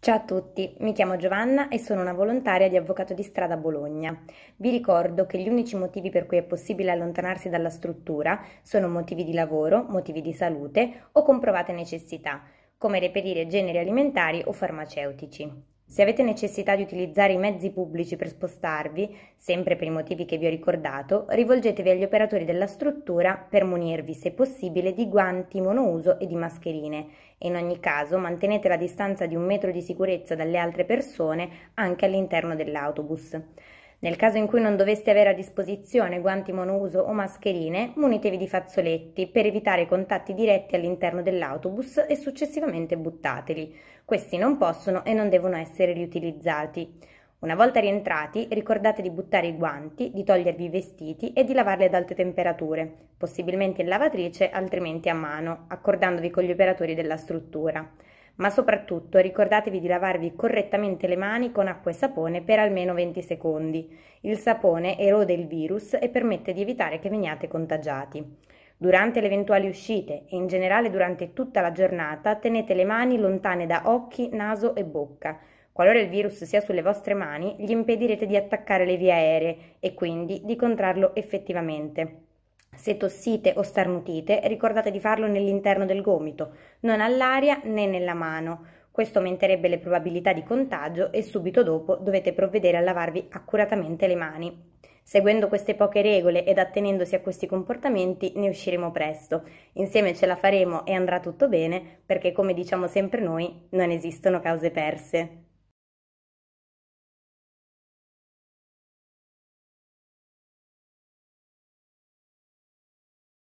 Ciao a tutti, mi chiamo Giovanna e sono una volontaria di Avvocato di Strada Bologna. Vi ricordo che gli unici motivi per cui è possibile allontanarsi dalla struttura sono motivi di lavoro, motivi di salute o comprovate necessità, come reperire generi alimentari o farmaceutici. Se avete necessità di utilizzare i mezzi pubblici per spostarvi, sempre per i motivi che vi ho ricordato, rivolgetevi agli operatori della struttura per munirvi, se possibile, di guanti monouso e di mascherine e in ogni caso mantenete la distanza di un metro di sicurezza dalle altre persone anche all'interno dell'autobus. Nel caso in cui non doveste avere a disposizione guanti monouso o mascherine, munitevi di fazzoletti per evitare i contatti diretti all'interno dell'autobus e successivamente buttateli. Questi non possono e non devono essere riutilizzati. Una volta rientrati, ricordate di buttare i guanti, di togliervi i vestiti e di lavarli ad alte temperature, possibilmente in lavatrice, altrimenti a mano, accordandovi con gli operatori della struttura ma soprattutto ricordatevi di lavarvi correttamente le mani con acqua e sapone per almeno 20 secondi. Il sapone erode il virus e permette di evitare che veniate contagiati. Durante le eventuali uscite e in generale durante tutta la giornata tenete le mani lontane da occhi, naso e bocca. Qualora il virus sia sulle vostre mani, gli impedirete di attaccare le vie aeree e quindi di contrarlo effettivamente. Se tossite o starnutite, ricordate di farlo nell'interno del gomito, non all'aria né nella mano. Questo aumenterebbe le probabilità di contagio e subito dopo dovete provvedere a lavarvi accuratamente le mani. Seguendo queste poche regole ed attenendosi a questi comportamenti ne usciremo presto. Insieme ce la faremo e andrà tutto bene perché come diciamo sempre noi non esistono cause perse.